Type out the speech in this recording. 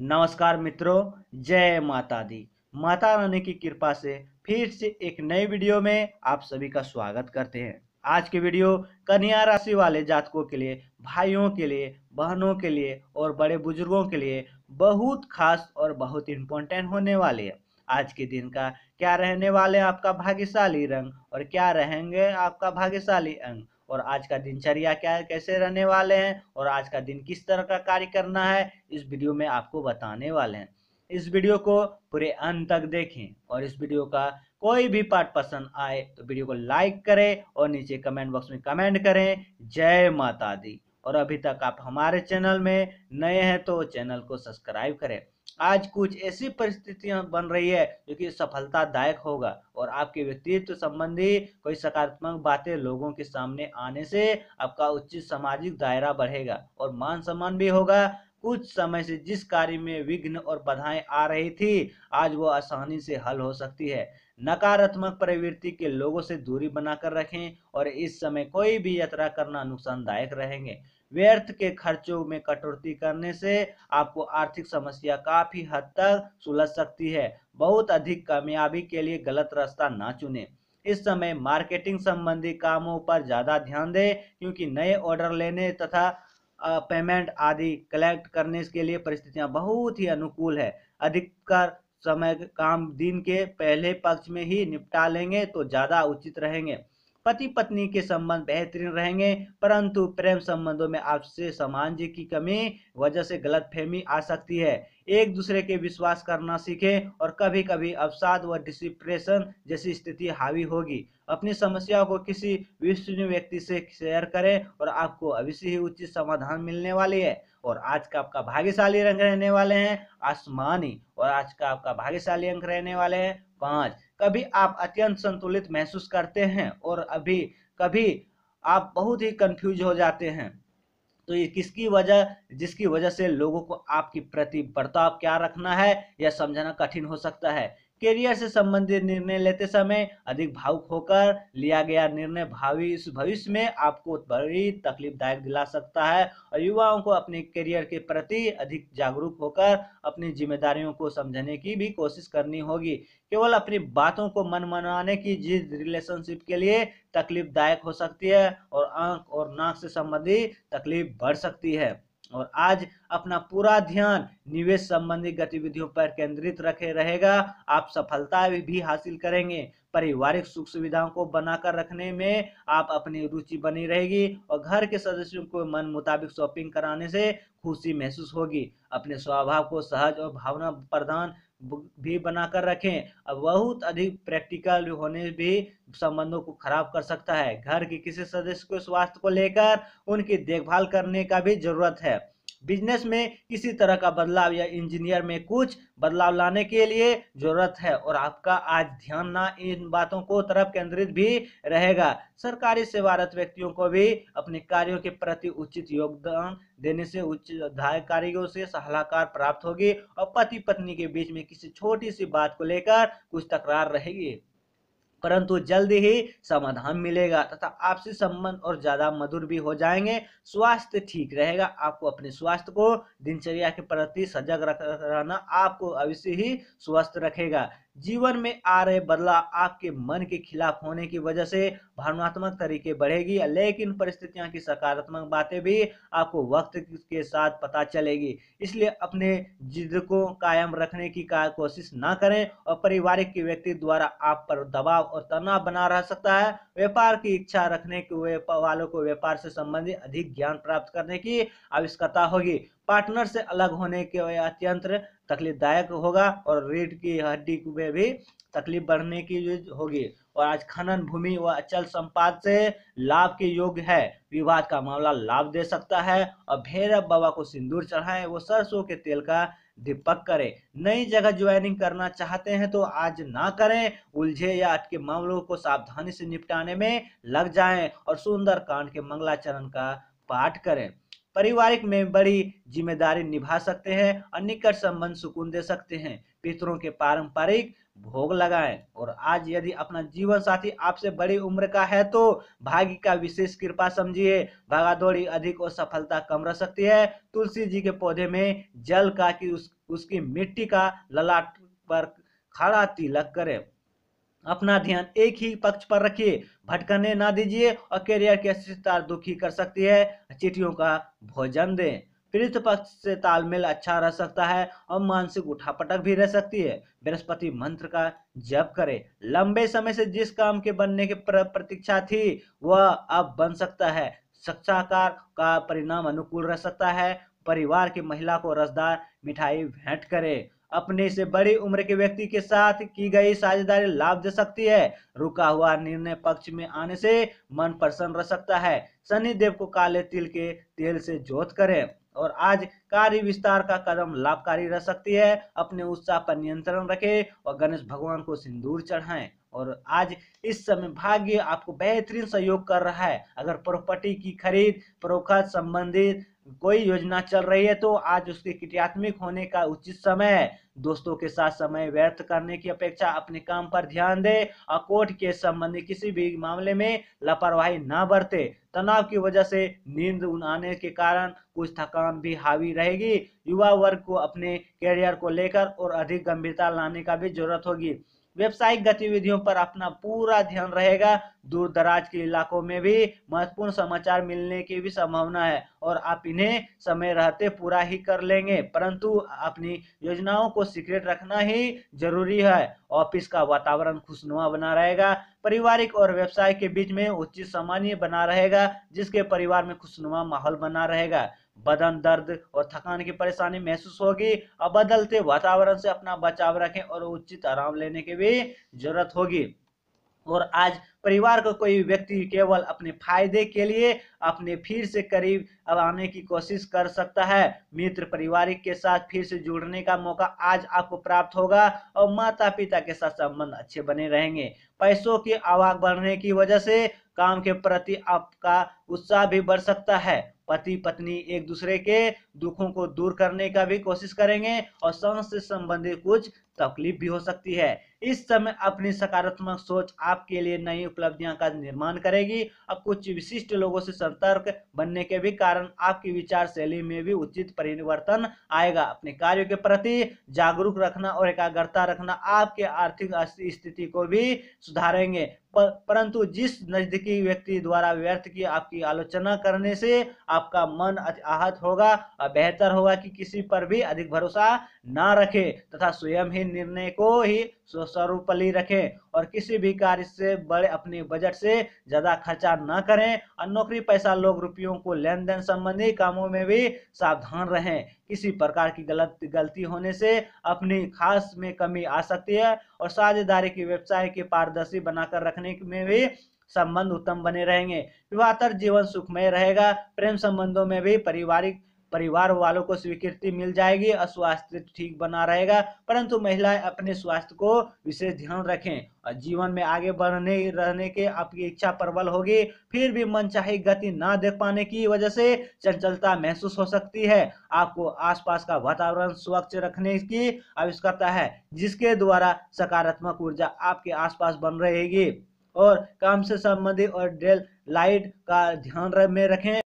नमस्कार मित्रों जय माता दी माता रानी की कृपा से फिर से एक नए वीडियो में आप सभी का स्वागत करते हैं आज के वीडियो कन्या राशि वाले जातकों के लिए भाइयों के लिए बहनों के लिए और बड़े बुजुर्गों के लिए बहुत खास और बहुत इम्पोर्टेंट होने वाले है आज के दिन का क्या रहने वाले आपका भाग्यशाली रंग और क्या रहेंगे आपका भाग्यशाली अंग और आज का दिनचर्या क्या है कैसे रहने वाले हैं और आज का दिन किस तरह का कार्य करना है इस वीडियो में आपको बताने वाले हैं इस वीडियो को पूरे अंत तक देखें और इस वीडियो का कोई भी पार्ट पसंद आए तो वीडियो को लाइक करें और नीचे कमेंट बॉक्स में कमेंट करें जय माता दी और अभी तक आप हमारे चैनल में नए हैं तो चैनल को सब्सक्राइब करें आज कुछ ऐसी परिस्थितियां बन रही है जो कि सफलतादायक होगा और आपके व्यक्तित्व संबंधी कोई सकारात्मक बातें लोगों के सामने आने से आपका उचित सामाजिक दायरा बढ़ेगा और मान सम्मान भी होगा कुछ समय से जिस कार्य में विघ्न और बाधाएं आ रही थी आज वो आसानी से हल हो सकती है नकारात्मक प्रवृत्ति के लोगों से दूरी बनाकर रखें और इस समय कोई भी यात्रा करना नुकसानदायक रहेंगे व्यर्थ के खर्चों में कटौती करने से आपको आर्थिक समस्या काफी हद तक सुलझ सकती है बहुत अधिक कामयाबी के लिए गलत रास्ता ना चुने इस समय मार्केटिंग संबंधी कामों पर ज़्यादा ध्यान दें क्योंकि नए ऑर्डर लेने तथा पेमेंट आदि कलेक्ट करने के लिए परिस्थितियां बहुत ही अनुकूल है अधिकतर समय काम दिन के पहले पक्ष में ही निपटा लेंगे तो ज़्यादा उचित रहेंगे पति पत्नी के संबंध बेहतरीन रहेंगे परंतु प्रेम संबंधों में आपसे जी की कमी वजह से गलत फहमी आ सकती है एक दूसरे के विश्वास करना सीखें और कभी कभी अवसाद व डिसिप्रेशन जैसी स्थिति हावी होगी अपनी समस्याओं को किसी विश्वसनीय व्यक्ति से शेयर करें और आपको से ही उचित समाधान मिलने वाली है और आज का आपका भाग्यशाली रंग रहने वाले हैं आसमानी और आज का आपका भाग्यशाली अंक रहने वाले हैं पांच कभी आप अत्यंत संतुलित महसूस करते हैं और अभी कभी आप बहुत ही कंफ्यूज हो जाते हैं तो ये किसकी वजह जिसकी वजह से लोगों को आपके प्रति बर्ताव क्या रखना है यह समझना कठिन हो सकता है करियर से संबंधित निर्णय लेते समय अधिक भावुक होकर लिया गया निर्णय भविष्य भविष्य में आपको बड़ी तकलीफदायक दिला सकता है और युवाओं को अपने करियर के प्रति अधिक जागरूक होकर अपनी जिम्मेदारियों को समझने की भी कोशिश करनी होगी केवल अपनी बातों को मन मनवाने की जिस रिलेशनशिप के लिए तकलीफदायक हो सकती है और आंख और नाक से संबंधित तकलीफ बढ़ सकती है और आज अपना पूरा ध्यान निवेश संबंधी गतिविधियों पर केंद्रित रखे रहेगा आप सफलता भी, भी हासिल करेंगे पारिवारिक सुख सुविधाओं को बनाकर रखने में आप अपनी रुचि बनी रहेगी और घर के सदस्यों को मन मुताबिक शॉपिंग कराने से खुशी महसूस होगी अपने स्वभाव को सहज और भावना प्रधान भी बनाकर रखें अब बहुत अधिक प्रैक्टिकल होने भी संबंधों को खराब कर सकता है घर के किसी सदस्य के स्वास्थ्य को लेकर उनकी देखभाल करने का भी जरूरत है बिजनेस में किसी तरह का बदलाव या इंजीनियर में कुछ बदलाव लाने के लिए जरूरत है और आपका आज ध्यान ना इन बातों को तरफ केंद्रित भी रहेगा सरकारी सेवारत व्यक्तियों को भी अपने कार्यों के प्रति उचित योगदान देने से उच्च अधिकारियों से सलाहकार प्राप्त होगी और पति पत्नी के बीच में किसी छोटी सी बात को लेकर कुछ तकरार रहेगी परंतु जल्द ही समाधान मिलेगा तथा आपसी संबंध और ज्यादा मधुर भी हो जाएंगे स्वास्थ्य ठीक रहेगा आपको अपने स्वास्थ्य को दिनचर्या के प्रति सजग रहना आपको अवश्य ही स्वस्थ रखेगा जीवन में आ रहे बदलाव आपके मन के खिलाफ होने की वजह से भावनात्मक तरीके बढ़ेगी लेकिन परिस्थितियां की सकारात्मक बातें भी आपको वक्त के साथ पता चलेगी इसलिए अपने जिद को कायम रखने की कोशिश ना करें और पारिवारिक के व्यक्ति द्वारा आप पर दबाव और तनाव बना रह सकता है व्यापार की इच्छा रखने के वालों को व्यापार से संबंधित अधिक ज्ञान प्राप्त करने की आवश्यकता होगी पार्टनर से अलग होने के अत्यंत तकलीफदायक होगा और रीढ़ की हड्डी में भी तकलीफ बढ़ने की होगी और आज खनन भूमि व अचल संपाद से लाभ के योग है विवाद का मामला लाभ दे सकता है और भैरव बाबा को सिंदूर चढ़ाए वो सरसों के तेल का दीपक करें नई जगह ज्वाइनिंग करना चाहते हैं तो आज ना करें उलझे या अटके मामलों को सावधानी से निपटाने में लग जाएं और सुंदर कांड के मंगलाचरण का पाठ करें पारिवारिक में बड़ी जिम्मेदारी निभा सकते हैं और निकट संबंध सुकून दे सकते हैं पितरों के पारंपरिक भोग लगाएं और आज यदि अपना जीवन साथी आपसे बड़ी उम्र का है तो भाग्य का विशेष कृपा समझिए भागादौड़ी अधिक और सफलता कम रह सकती है तुलसी जी के पौधे में जल का कि उस, उसकी मिट्टी का ललाट पर खड़ा तिलक करें अपना ध्यान एक ही पक्ष पर रखिए भटकने ना दीजिए और करियर की अस्थिरता दुखी कर सकती है चिटियों का भोजन दें पीड़ित पक्ष से तालमेल अच्छा रह सकता है और मानसिक उठापटक भी रह सकती है बृहस्पति मंत्र का जप करें लंबे समय से जिस काम के बनने की प्रतीक्षा थी वह अब बन सकता है साक्षाकार का परिणाम अनुकूल रह सकता है परिवार की महिला को रसदार मिठाई भेंट करें अपने से बड़ी उम्र के व्यक्ति के साथ की गई साझेदारी लाभ दे सकती है रुका हुआ निर्णय पक्ष में आने से मन प्रसन्न रह सकता है शनि देव को काले तिल के तेल से जोत करें और आज कार्य विस्तार का कदम लाभकारी रह सकती है अपने उत्साह पर नियंत्रण रखें और गणेश भगवान को सिंदूर चढ़ाएं और आज इस समय भाग्य आपको बेहतरीन सहयोग कर रहा है अगर प्रॉपर्टी की खरीद प्रोखत संबंधित कोई योजना चल रही है तो आज उसके क्रियात्मिक होने का उचित समय है दोस्तों के साथ समय व्यर्थ करने की अपेक्षा अपने काम पर ध्यान दे और कोर्ट के संबंधी किसी भी मामले में लापरवाही न बरते तनाव की वजह से नींद आने के कारण कुछ थकान भी हावी रहेगी युवा वर्ग को अपने कैरियर को लेकर और अधिक गंभीरता लाने का भी जरूरत होगी व्यवसायिक गतिविधियों पर अपना पूरा ध्यान रहेगा दूर दराज के इलाकों में भी महत्वपूर्ण समाचार मिलने की भी संभावना है और आप इन्हें समय रहते पूरा ही कर लेंगे परंतु अपनी योजनाओं को सीक्रेट रखना ही जरूरी है ऑफिस का वातावरण खुशनुमा बना रहेगा पारिवारिक और व्यवसाय के बीच में उचित सामान्य बना रहेगा जिसके परिवार में खुशनुमा माहौल बना रहेगा बदन दर्द और थकान की परेशानी महसूस होगी अब बदलते वातावरण से अपना बचाव रखें और उचित आराम लेने की भी जरूरत होगी और आज परिवार का को कोई व्यक्ति केवल अपने फायदे के लिए अपने फिर से करीब अब आने की कोशिश कर सकता है मित्र पारिवारिक के साथ फिर से जुड़ने का मौका आज आपको प्राप्त होगा और माता पिता के साथ संबंध अच्छे बने रहेंगे पैसों की आवाज बढ़ने की वजह से काम के प्रति आपका उत्साह भी बढ़ सकता है पति पत्नी एक दूसरे के दुखों को दूर करने का भी कोशिश करेंगे और संघ से संबंधित कुछ तकलीफ भी हो सकती है इस समय अपनी सकारात्मक सोच आपके लिए नई उपलब्धियां का निर्माण करेगी और कुछ विशिष्ट लोगों से सतर्क बनने के भी कारण आपकी विचार शैली में भी उचित परिवर्तन आएगा अपने कार्यों के प्रति जागरूक रखना और एकाग्रता रखना आपके आर्थिक स्थिति को भी सुधारेंगे परंतु जिस नजदीकी व्यक्ति द्वारा व्यर्थ की आपकी आलोचना करने से आपका मन आहत होगा और बेहतर होगा कि किसी पर भी अधिक भरोसा ना रखे तथा स्वयं ही निर्णय को ही सर्वोपरि रखें और किसी भी कार्य से बड़े अपने बजट से ज्यादा खर्चा न करें और नौकरी पैसा लोग रुपयों को लेन देन संबंधी कामों में भी सावधान रहें किसी प्रकार की गलत गलती होने से अपनी खास में कमी आ सकती है और साझेदारी की व्यवसाय की पारदर्शी बनाकर रखने में भी संबंध उत्तम बने रहेंगे विवाहतर जीवन सुखमय रहेगा प्रेम संबंधों में भी पारिवारिक परिवार वालों को स्वीकृति मिल जाएगी और स्वास्थ्य ठीक बना रहेगा परंतु महिलाएं अपने स्वास्थ्य को विशेष ध्यान रखें और जीवन में आगे बढ़ने रहने के आपकी इच्छा प्रबल होगी फिर भी मन चाहे गति ना देख पाने की वजह से चंचलता महसूस हो सकती है आपको आसपास का वातावरण स्वच्छ रखने की आवश्यकता है जिसके द्वारा सकारात्मक ऊर्जा आपके आसपास बन रहेगी और काम से संबंधित और डेल लाइट का ध्यान में रखें